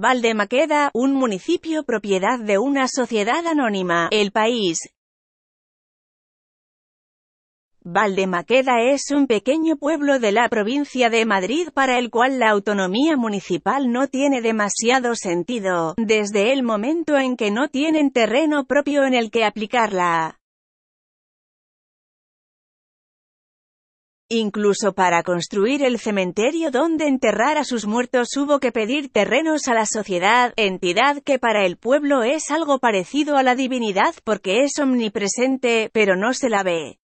Valdemaqueda, un municipio propiedad de una sociedad anónima, El País. Valdemaqueda es un pequeño pueblo de la provincia de Madrid para el cual la autonomía municipal no tiene demasiado sentido, desde el momento en que no tienen terreno propio en el que aplicarla. Incluso para construir el cementerio donde enterrar a sus muertos hubo que pedir terrenos a la sociedad, entidad que para el pueblo es algo parecido a la divinidad porque es omnipresente, pero no se la ve.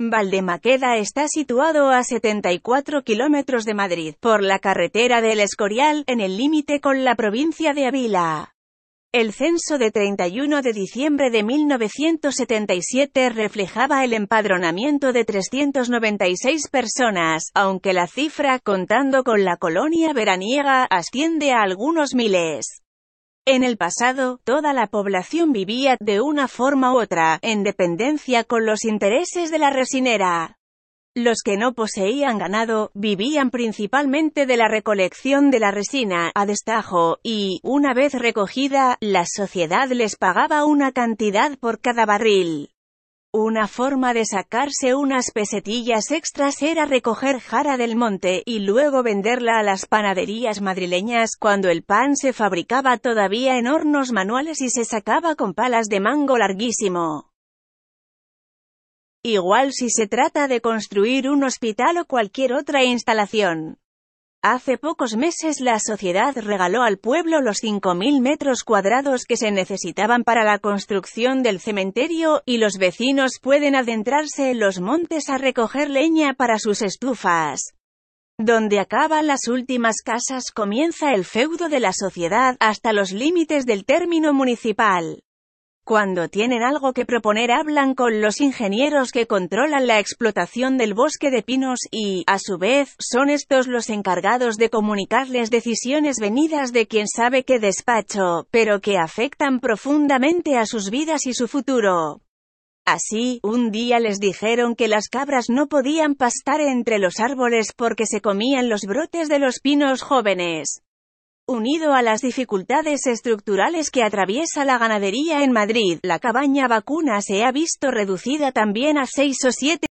Valdemaqueda está situado a 74 kilómetros de Madrid, por la carretera del Escorial, en el límite con la provincia de Avila. El censo de 31 de diciembre de 1977 reflejaba el empadronamiento de 396 personas, aunque la cifra contando con la colonia veraniega asciende a algunos miles. En el pasado, toda la población vivía, de una forma u otra, en dependencia con los intereses de la resinera. Los que no poseían ganado, vivían principalmente de la recolección de la resina, a destajo, y, una vez recogida, la sociedad les pagaba una cantidad por cada barril. Una forma de sacarse unas pesetillas extras era recoger jara del monte y luego venderla a las panaderías madrileñas cuando el pan se fabricaba todavía en hornos manuales y se sacaba con palas de mango larguísimo igual si se trata de construir un hospital o cualquier otra instalación. Hace pocos meses la sociedad regaló al pueblo los 5.000 metros cuadrados que se necesitaban para la construcción del cementerio y los vecinos pueden adentrarse en los montes a recoger leña para sus estufas. Donde acaban las últimas casas comienza el feudo de la sociedad hasta los límites del término municipal. Cuando tienen algo que proponer hablan con los ingenieros que controlan la explotación del bosque de pinos y, a su vez, son estos los encargados de comunicarles decisiones venidas de quien sabe qué despacho, pero que afectan profundamente a sus vidas y su futuro. Así, un día les dijeron que las cabras no podían pastar entre los árboles porque se comían los brotes de los pinos jóvenes. Unido a las dificultades estructurales que atraviesa la ganadería en Madrid, la cabaña vacuna se ha visto reducida también a seis o siete